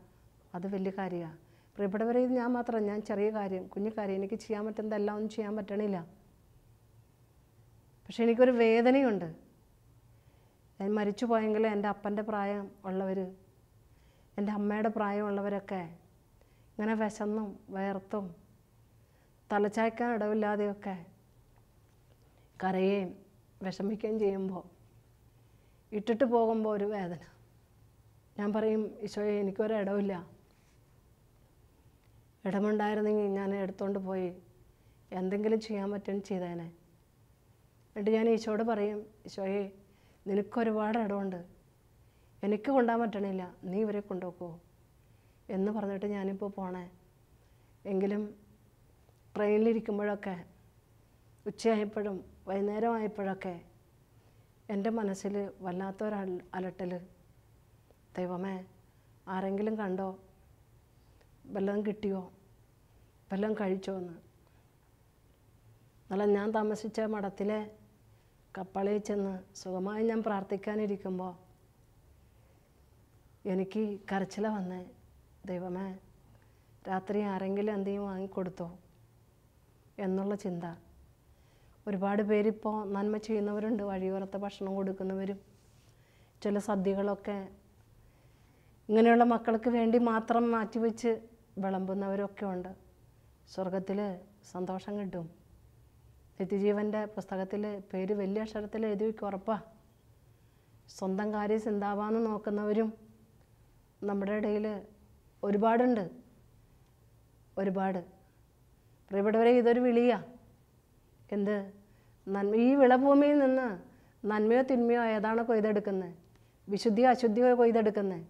അത് വലിയ കാര്യമാണ് പ്രിയപ്പെട്ടവരെ ഇത് ഞാൻ മാത്രം ഞാൻ ചെറിയ കാര്യം കുഞ്ഞു കാര്യം എനിക്ക് ചെയ്യാൻ പറ്റുന്നതെല്ലാം ഒന്നും ചെയ്യാൻ പറ്റണില്ല പക്ഷെ എനിക്കൊരു വേദനയുണ്ട് ഞാൻ മരിച്ചു പോയെങ്കിൽ എൻ്റെ അപ്പൻ്റെ പ്രായം ഉള്ളവർ എൻ്റെ അമ്മയുടെ പ്രായമുള്ളവരൊക്കെ ഇങ്ങനെ വിശന്നും വേർത്തും തലച്ചായ്ക്കാൻ ഇടവില്ലാതെയൊക്കെ കരയേം വിഷമിക്കുകയും ചെയ്യുമ്പോൾ ഇട്ടിട്ട് പോകുമ്പോൾ ഒരു വേദന ഞാൻ പറയും ഈശോയെ എനിക്കൊരിടമില്ല ഇടമുണ്ടായിരുന്നെങ്കിൽ ഞാൻ എടുത്തുകൊണ്ട് പോയി എന്തെങ്കിലും ചെയ്യാൻ പറ്റും ചെയ്തേനെ എന്നിട്ട് ഞാൻ ഈശോയോട് പറയും ഈശോയെ നിനക്കൊരുപാട് ഇടമുണ്ട് എനിക്ക് കൊണ്ടാൻ പറ്റണില്ല നീ ഇവരെ കൊണ്ടുപോക്കോ എന്ന് പറഞ്ഞിട്ട് ഞാനിപ്പോൾ പോണേ എങ്കിലും ട്രെയിനിലിരിക്കുമ്പോഴൊക്കെ ഉച്ചയായപ്പോഴും വൈകുന്നേരമായപ്പോഴൊക്കെ എൻ്റെ മനസ്സിൽ വല്ലാത്തൊരു അലട്ടൽ ദൈവമേ ആരെങ്കിലും കണ്ടോ വല്ലതും കിട്ടിയോ വല്ലതും കഴിച്ചോ എന്ന് എന്നാൽ ഞാൻ താമസിച്ച മഠത്തിലെ കപ്പളയിൽ ചെന്ന് സുഖമായി ഞാൻ പ്രാർത്ഥിക്കാനിരിക്കുമ്പോൾ എനിക്ക് കരച്ചില വന്നേ ദൈവമേ രാത്രി ആരെങ്കിലും എന്തെങ്കിലും വാങ്ങിക്കൊടുത്തോ എന്നുള്ള ചിന്ത ഒരുപാട് പേരിപ്പോൾ നന്മ ചെയ്യുന്നവരുണ്ട് വഴിയോരത്തെ ഭക്ഷണം കൊടുക്കുന്നവരും ചില സദ്യകളൊക്കെ ഇങ്ങനെയുള്ള മക്കൾക്ക് വേണ്ടി മാത്രം മാറ്റിവെച്ച് വിളമ്പുന്നവരൊക്കെ ഉണ്ട് സ്വർഗത്തിൽ സന്തോഷം കിട്ടും നിത്യജീവൻ്റെ പുസ്തകത്തിൽ പേര് വലിയ അക്ഷരത്തിൽ എഴുതി വയ്ക്കും ഉറപ്പാണ് സ്വന്തം കാര്യം ചിന്താവാന്ന് നോക്കുന്നവരും നമ്മുടെ ഇടയിൽ ഒരുപാടുണ്ട് ഒരുപാട് പ്രിയപ്പെട്ടവരെ ഇതൊരു വിളിയാണ് എന്ത് നന്മ ഈ വിളഭൂമിയിൽ നിന്ന് നന്മയോ തിന്മയോ ഏതാണോ കൊയ്തെടുക്കുന്നത് വിശുദ്ധിയോ അശുദ്ധിയോ കൊയ്തെടുക്കുന്നത്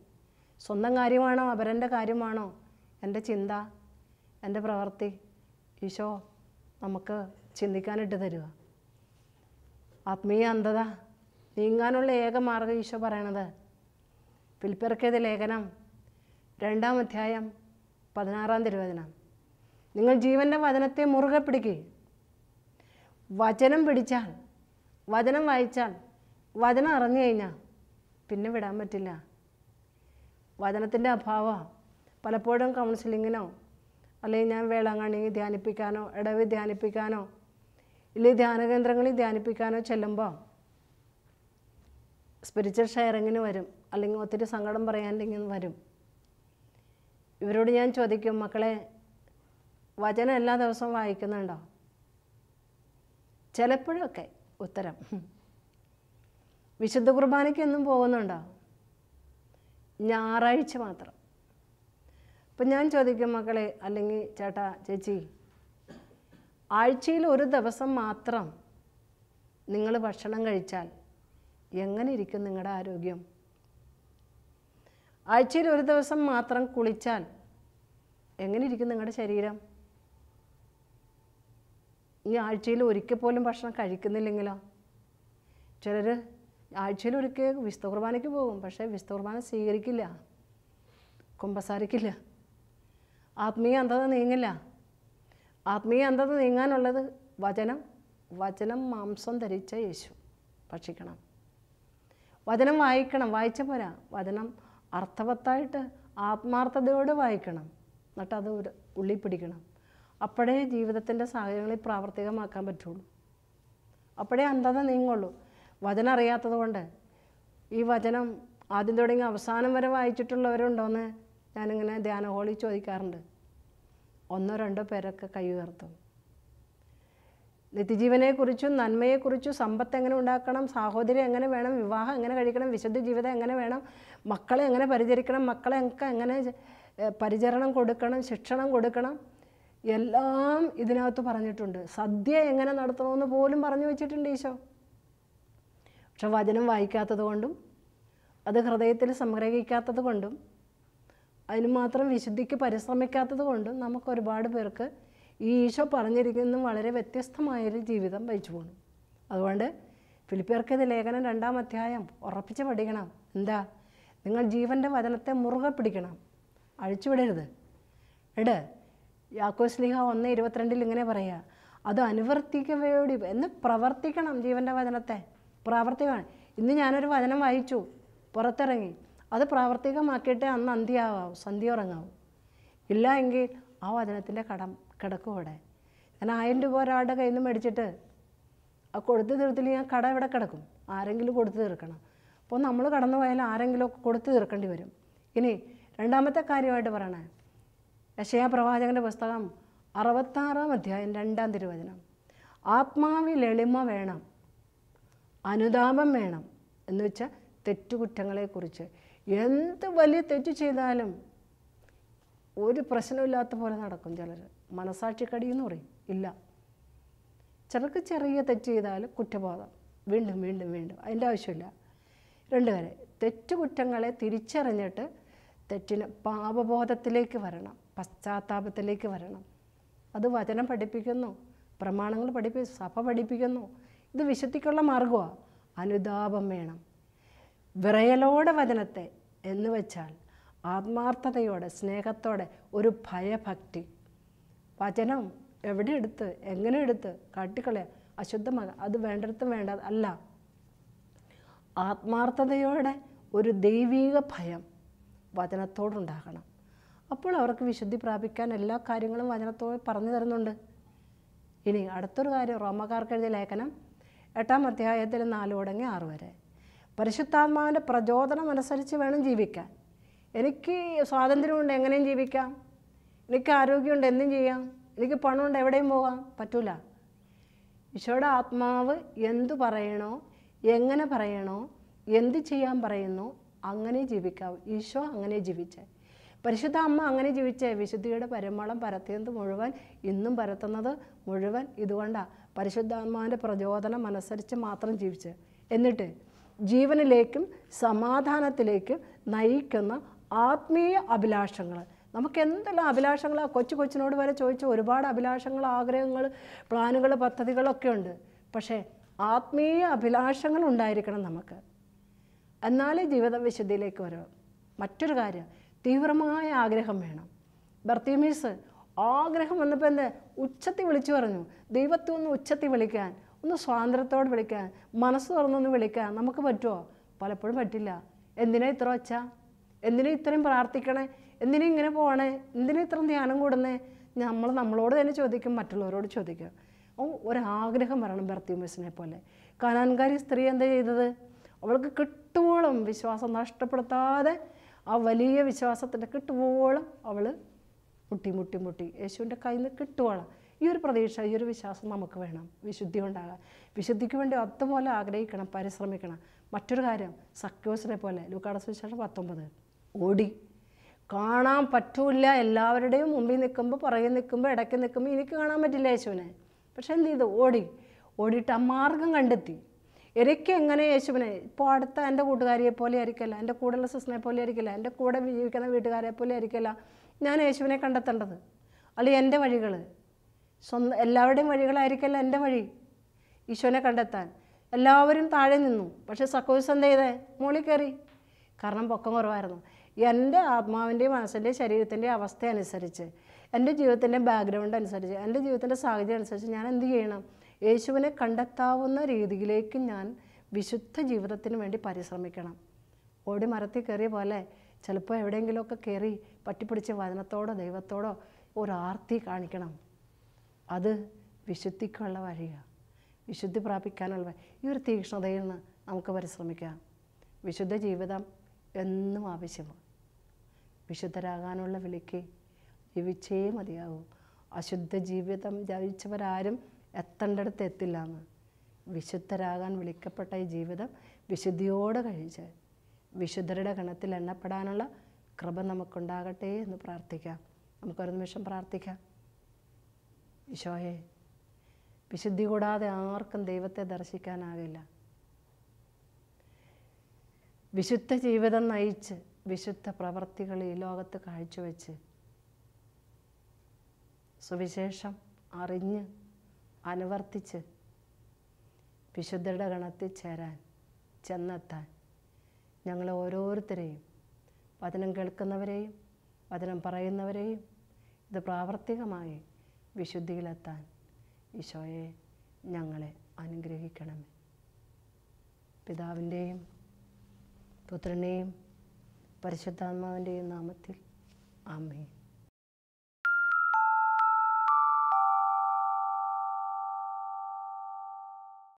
സ്വന്തം കാര്യമാണോ അവരെൻ്റെ കാര്യമാണോ എൻ്റെ ചിന്ത എൻ്റെ പ്രവൃത്തി ഈശോ നമുക്ക് ചിന്തിക്കാനിട്ട് തരിക ആത്മീയ അന്ധത നീങ്ങാനുള്ള ഏക മാർഗം ഈശോ പറയണത് പിൽപ്പിറക്കിയത് ലേഖനം രണ്ടാം അധ്യായം പതിനാറാം തിരുവചനം നിങ്ങൾ ജീവൻ്റെ വചനത്തെ മുറുകെ പിടിക്കുക വചനം പിടിച്ചാൽ വചനം വായിച്ചാൽ വചനം അറിഞ്ഞു കഴിഞ്ഞാൽ പിന്നെ വിടാൻ പറ്റില്ല വചനത്തിൻ്റെ അഭാവം പലപ്പോഴും കൗൺസിലിങ്ങിനോ അല്ലെങ്കിൽ ഞാൻ വേളാങ്കണ്ണി ധ്യാനിപ്പിക്കാനോ ഇടവി ധ്യാനിപ്പിക്കാനോ ഇല്ലെങ്കിൽ കേന്ദ്രങ്ങളിൽ ധ്യാനിപ്പിക്കാനോ ചെല്ലുമ്പോൾ സ്പിരിച്വൽ ഷെയറിങ്ങിന് വരും അല്ലെങ്കിൽ ഒത്തിരി സങ്കടം പറയാനില്ലെങ്കിൽ വരും ഇവരോട് ഞാൻ ചോദിക്കും മക്കളെ വചനം എല്ലാ ദിവസവും വായിക്കുന്നുണ്ടോ ചിലപ്പോഴൊക്കെ ഉത്തരം വിശുദ്ധ കുർബാനയ്ക്കൊന്നും പോകുന്നുണ്ടോ ഞായറാഴ്ച മാത്രം അപ്പം ഞാൻ ചോദിക്കും മക്കളെ അല്ലെങ്കിൽ ചേട്ടാ ചേച്ചി ആഴ്ചയിൽ ഒരു ദിവസം മാത്രം നിങ്ങൾ ഭക്ഷണം കഴിച്ചാൽ എങ്ങനെ ഇരിക്കും നിങ്ങളുടെ ആരോഗ്യം ആഴ്ചയിൽ ഒരു ദിവസം മാത്രം കുളിച്ചാൽ എങ്ങനെ ഇരിക്കും നിങ്ങളുടെ ശരീരം ഈ ആഴ്ചയിൽ ഒരിക്കൽ പോലും ഭക്ഷണം കഴിക്കുന്നില്ലെങ്കിലോ ചിലർ ആഴ്ചയിൽ ഒരിക്കൽ വിശുദ്ധ കുർബാനയ്ക്ക് പോകും പക്ഷേ വിശുദ്ധ കുർബാന സ്വീകരിക്കില്ല കുമ്പസാരിക്കില്ല ആത്മീയ അന്ധത നീങ്ങില്ല ആത്മീയ അന്ധത നീങ്ങാനുള്ളത് വചനം വചനം മാംസം ധരിച്ച യേശു ഭക്ഷിക്കണം വചനം വായിക്കണം വായിച്ച പോരാ വചനം അർത്ഥവത്തായിട്ട് ആത്മാർത്ഥതയോടെ വായിക്കണം എന്നിട്ടത് ഉള്ളിൽ പിടിക്കണം അപ്പോഴേ ജീവിതത്തിൻ്റെ സാഹചര്യങ്ങളിൽ പ്രാവർത്തികമാക്കാൻ പറ്റുള്ളൂ അപ്പോഴേ അന്ധത നീങ്ങുള്ളൂ വചനം അറിയാത്തത് കൊണ്ട് ഈ വചനം ആദ്യം തുടങ്ങി അവസാനം വരെ വായിച്ചിട്ടുള്ളവരുണ്ടോയെന്ന് ഞാനിങ്ങനെ ധ്യാന ഹോളിൽ ചോദിക്കാറുണ്ട് ഒന്നോ രണ്ടോ പേരൊക്കെ കൈ ഉയർത്തും നിത്യജീവനെക്കുറിച്ചും നന്മയെക്കുറിച്ചും സമ്പത്ത് എങ്ങനെ ഉണ്ടാക്കണം സാഹോദര്യം എങ്ങനെ വേണം വിവാഹം എങ്ങനെ കഴിക്കണം വിശുദ്ധ ജീവിതം എങ്ങനെ വേണം മക്കളെ എങ്ങനെ പരിചരിക്കണം മക്കളെ എങ്ങനെ പരിചരണം കൊടുക്കണം ശിക്ഷണം കൊടുക്കണം എല്ലാം ഇതിനകത്ത് പറഞ്ഞിട്ടുണ്ട് സദ്യ എങ്ങനെ നടത്തണമെന്ന് പോലും പറഞ്ഞു വെച്ചിട്ടുണ്ട് ഈശോ പക്ഷെ വചനം വായിക്കാത്തത് കൊണ്ടും അത് ഹൃദയത്തിൽ സംഗ്രഹിക്കാത്തത് കൊണ്ടും അതിന് മാത്രം വിശുദ്ധിക്ക് പരിശ്രമിക്കാത്തത് കൊണ്ടും നമുക്ക് ഒരുപാട് പേർക്ക് ഈ ഈശോ പറഞ്ഞിരിക്കുന്ന വളരെ വ്യത്യസ്തമായൊരു ജീവിതം വഹിച്ചു പോകണം അതുകൊണ്ട് ഫിലിപ്പിയർക്ക് ഇത് ലേഖനം രണ്ടാം അധ്യായം ഉറപ്പിച്ച് പഠിക്കണം എന്താ നിങ്ങൾ ജീവൻ്റെ വചനത്തെ മുറുകെ പിടിക്കണം അഴിച്ചുവിടരുത് എട് യാക്കോസ്ലിഹ ഒന്ന് ഇരുപത്തിരണ്ടിൽ ഇങ്ങനെ പറയുക അത് അനുവർത്തിക്കവയോടി എന്ന് പ്രവർത്തിക്കണം ജീവൻ്റെ വചനത്തെ പ്രാവർത്തികമാണ് ഇന്ന് ഞാനൊരു വചനം വായിച്ചു പുറത്തിറങ്ങി അത് പ്രാവർത്തികമാക്കിയിട്ട് അന്ന് അന്ത്യമാവും സന്ധ്യ ഉറങ്ങാവും ഇല്ല എങ്കിൽ ആ വചനത്തിൻ്റെ കടം കിടക്കുവിടെ ഞാൻ ആയിരം രൂപ ഒരാളുടെ കയ്യിൽ നിന്ന് മേടിച്ചിട്ട് ആ കൊടുത്തു തീർത്തില്ലെങ്കിൽ ഞാൻ കട ഇവിടെ കിടക്കും ആരെങ്കിലും കൊടുത്തു തീർക്കണം അപ്പോൾ നമ്മൾ കടന്നു പോയാൽ ആരെങ്കിലും കൊടുത്തു തീർക്കേണ്ടി വരും ഇനി രണ്ടാമത്തെ കാര്യമായിട്ട് പറയണേ പ്രവാചകൻ്റെ പുസ്തകം അറുപത്താറാം അധ്യായം രണ്ടാം തിരുവചനം ആത്മാവിൽ എളിമ വേണം അനുതാപം വേണം എന്ന് വെച്ചാൽ തെറ്റുകുറ്റങ്ങളെക്കുറിച്ച് എന്ത് വലിയ തെറ്റ് ചെയ്താലും ഒരു പ്രശ്നമില്ലാത്ത പോലെ നടക്കും ചിലർ മനസാക്ഷിക്കടി എന്ന് പറയും ഇല്ല ചിലർക്ക് ചെറിയ തെറ്റ് ചെയ്താൽ കുറ്റബോധം വീണ്ടും വീണ്ടും വീണ്ടും അതിൻ്റെ ആവശ്യമില്ല രണ്ടുപേരെ തെറ്റുകുറ്റങ്ങളെ തിരിച്ചറിഞ്ഞിട്ട് തെറ്റിന് പാപബോധത്തിലേക്ക് വരണം പശ്ചാത്താപത്തിലേക്ക് വരണം അത് വചനം പഠിപ്പിക്കുന്നു പ്രമാണങ്ങൾ പഠിപ്പി സഭ പഠിപ്പിക്കുന്നു ഇത് വിശുദ്ധിക്കുള്ള മാർഗമാണ് അനുതാപം വേണം വിറയലോടെ വചനത്തെ എന്ന് വെച്ചാൽ ആത്മാർത്ഥതയോടെ സ്നേഹത്തോടെ ഒരു ഭയഭക്തി വചനം എവിടെ എടുത്ത് എങ്ങനെ എടുത്ത് കാട്ടിക്കളയ അശുദ്ധമാകാം അത് വേണ്ടിടത്തും വേണ്ട അല്ല ആത്മാർത്ഥതയോടെ ഒരു ദൈവീക ഭയം വചനത്തോടുണ്ടാകണം അപ്പോൾ അവർക്ക് വിശുദ്ധി പ്രാപിക്കാൻ എല്ലാ കാര്യങ്ങളും വചനത്തോടെ പറഞ്ഞു തരുന്നുണ്ട് ഇനി അടുത്തൊരു കാര്യം റോമക്കാർക്ക് എഴുതിയ ലേഖനം എട്ടാം അധ്യായത്തിൽ നാല് തുടങ്ങി ആറ് വരെ പരിശുദ്ധാത്മാവിൻ്റെ പ്രചോദനം അനുസരിച്ച് വേണം ജീവിക്കാൻ എനിക്ക് സ്വാതന്ത്ര്യമുണ്ട് എങ്ങനെയും ജീവിക്കാം എനിക്ക് ആരോഗ്യമുണ്ട് എന്തും ചെയ്യാം എനിക്ക് പണമുണ്ട് എവിടെയും പോകാം പറ്റൂല ഈശോയുടെ ആത്മാവ് എന്തു പറയണോ എങ്ങനെ പറയണോ എന്ത് ചെയ്യാൻ പറയുന്നു അങ്ങനെ ജീവിക്കാവും ഈശോ അങ്ങനെ ജീവിച്ചേ പരിശുദ്ധ അമ്മ അങ്ങനെ ജീവിച്ച വിശുദ്ധിയുടെ പരിമളം പരത്തിയത് മുഴുവൻ ഇന്നും പരത്തുന്നത് മുഴുവൻ ഇതുകൊണ്ടാണ് പരിശുദ്ധാത്മാവിൻ്റെ പ്രചോദനം അനുസരിച്ച് മാത്രം ജീവിച്ച് എന്നിട്ട് ജീവനിലേക്കും സമാധാനത്തിലേക്കും നയിക്കുന്ന ആത്മീയ അഭിലാഷങ്ങൾ നമുക്ക് എന്തെല്ലാം അഭിലാഷങ്ങളാണ് കൊച്ചു കൊച്ചിനോട് വരെ ചോദിച്ച ഒരുപാട് അഭിലാഷങ്ങൾ ആഗ്രഹങ്ങൾ പ്ലാനുകൾ പദ്ധതികളൊക്കെ ഉണ്ട് പക്ഷേ ആത്മീയ അഭിലാഷങ്ങൾ ഉണ്ടായിരിക്കണം നമുക്ക് എന്നാലേ ജീവിത വിശുദ്ധിയിലേക്ക് വരും മറ്റൊരു കാര്യം തീവ്രമായ ആഗ്രഹം വേണം ബർത്തിമീസ് ആഗ്രഹം വന്നപ്പോൾ എന്ത് ഉച്ചത്തി വിളിച്ചു പറഞ്ഞു ദൈവത്തെ ഒന്ന് ഉച്ചത്തി വിളിക്കാൻ ഒന്ന് സ്വാതന്ത്ര്യത്തോട് വിളിക്കാൻ മനസ്സ് തുറന്നൊന്ന് വിളിക്കാൻ നമുക്ക് പറ്റുമോ പലപ്പോഴും പറ്റില്ല എന്തിനാ ഇത്ര വച്ച എന്തിനാ ഇത്രയും പ്രാർത്ഥിക്കണേ എന്തിനാ ഇങ്ങനെ പോകണേ എന്തിനാ ഇത്രയും ധ്യാനം കൂടുന്നേ നമ്മൾ നമ്മളോട് തന്നെ ചോദിക്കും മറ്റുള്ളവരോട് ചോദിക്കും ഒരാഗ്രഹം വരണം ബർത്തിമീസിനെ പോലെ കാനാൻകാരി സ്ത്രീ എന്താ ചെയ്തത് അവൾക്ക് കിട്ടുവോളം വിശ്വാസം നഷ്ടപ്പെടുത്താതെ ആ വലിയ വിശ്വാസത്തിൻ്റെ കിട്ടുവോളം അവൾ മുട്ടി മുട്ടി മുട്ടി യേശുവിൻ്റെ കയ്യിൽ നിന്ന് കിട്ടുവോളം ഈ ഒരു പ്രതീക്ഷ ഈ ഒരു വിശ്വാസം നമുക്ക് വേണം വിശുദ്ധി കൊണ്ടാകാൻ വിശുദ്ധിക്ക് വേണ്ടി അതുപോലെ ആഗ്രഹിക്കണം പരിശ്രമിക്കണം മറ്റൊരു കാര്യം സക്യോസിനെ പോലെ ലൂക്കാടസ് വിശേഷം പത്തൊമ്പത് ഓടി കാണാൻ പറ്റൂല എല്ലാവരുടെയും മുമ്പിൽ നിൽക്കുമ്പോൾ പുറകെ നിൽക്കുമ്പോൾ ഇടയ്ക്ക് നിൽക്കുമ്പോൾ എനിക്ക് കാണാൻ പറ്റില്ല യേശുവിനെ പക്ഷെ എന്ത് ചെയ്തു ഓടി ഓടിയിട്ട് ആ മാർഗം കണ്ടെത്തി എരിക്ക് എങ്ങനെ യേശുവിനെ ഇപ്പോൾ അടുത്ത എൻ്റെ കൂട്ടുകാരിയെ പോലെ ആയിരിക്കില്ല എൻ്റെ കൂടെയുള്ള സിസ്റ്റിനെ പോലെ ആയിരിക്കില്ല എൻ്റെ കൂടെ ജീവിക്കുന്ന വീട്ടുകാരെ പോലെ ആയിരിക്കില്ല ഞാൻ യേശുവിനെ കണ്ടെത്തേണ്ടത് അല്ല എൻ്റെ വഴികൾ സ്വന്തം എല്ലാവരുടെയും വഴികളായിരിക്കില്ല എൻ്റെ വഴി ഈശോനെ കണ്ടെത്താൻ എല്ലാവരും താഴെ നിന്നു പക്ഷേ സക്കോസ് എന്ത് ചെയ്തേ മുകളിൽ കയറി കാരണം പൊക്കം കുറവായിരുന്നു എൻ്റെ ആത്മാവിൻ്റെയും മനസ്സിൻ്റെയും ശരീരത്തിൻ്റെയും അവസ്ഥ അനുസരിച്ച് എൻ്റെ ജീവിതത്തിൻ്റെ ബാക്ക്ഗ്രൗണ്ട് അനുസരിച്ച് എൻ്റെ ജീവിതത്തിൻ്റെ സാഹചര്യം അനുസരിച്ച് ഞാൻ എന്ത് ചെയ്യണം യേശുവിനെ കണ്ടെത്താവുന്ന രീതിയിലേക്ക് ഞാൻ വിശുദ്ധ ജീവിതത്തിന് വേണ്ടി പരിശ്രമിക്കണം ഓടി മരത്തിൽ കയറിയ പോലെ ചിലപ്പോൾ എവിടെയെങ്കിലുമൊക്കെ കയറി പറ്റിപ്പിടിച്ച വചനത്തോടോ ദൈവത്തോടോ ഒരു ആർത്തി കാണിക്കണം അത് വിശുദ്ധിക്കുള്ള വഴിയാണ് വിശുദ്ധി പ്രാപിക്കാനുള്ള ഈ ഒരു തീക്ഷ്ണതയിൽ നിന്ന് നമുക്ക് പരിശ്രമിക്കാം വിശുദ്ധ ജീവിതം എന്നും ആവശ്യമാണ് വിശുദ്ധരാകാനുള്ള വിളിക്ക് ജീവിച്ചേ മതിയാവും അശുദ്ധ ജീവിതം ജയിച്ചവരാരും എത്തേണ്ടടുത്ത് എത്തില്ല എന്ന് വിശുദ്ധരാകാൻ വിളിക്കപ്പെട്ട ഈ ജീവിതം വിശുദ്ധിയോടെ കഴിച്ച് വിശുദ്ധരുടെ ഗണത്തിൽ എണ്ണപ്പെടാനുള്ള കൃപ നമുക്കുണ്ടാകട്ടെ എന്ന് പ്രാർത്ഥിക്കാം നമുക്കൊരു നിമിഷം പ്രാർത്ഥിക്കാം ഈശോയെ വിശുദ്ധി കൂടാതെ ആർക്കും ദൈവത്തെ ദർശിക്കാനാകില്ല വിശുദ്ധ ജീവിതം നയിച്ച് വിശുദ്ധ പ്രവർത്തികൾ ഈ ലോകത്ത് കാഴ്ചവെച്ച് സുവിശേഷം അറിഞ്ഞ് അനുവർത്തിച്ച് വിശുദ്ധരുടെ ഗണത്തിൽ ചേരാൻ ചെന്നെത്താൻ ഞങ്ങൾ ഓരോരുത്തരെയും വചനം കേൾക്കുന്നവരെയും വചനം പറയുന്നവരെയും ഇത് പ്രാവർത്തികമായി വിശുദ്ധിയിലെത്താൻ ഈശോയെ ഞങ്ങളെ അനുഗ്രഹിക്കണമേ പിതാവിൻ്റെയും പുത്രനെയും പരിശുദ്ധാത്മാവിൻ്റെയും നാമത്തിൽ ആമേ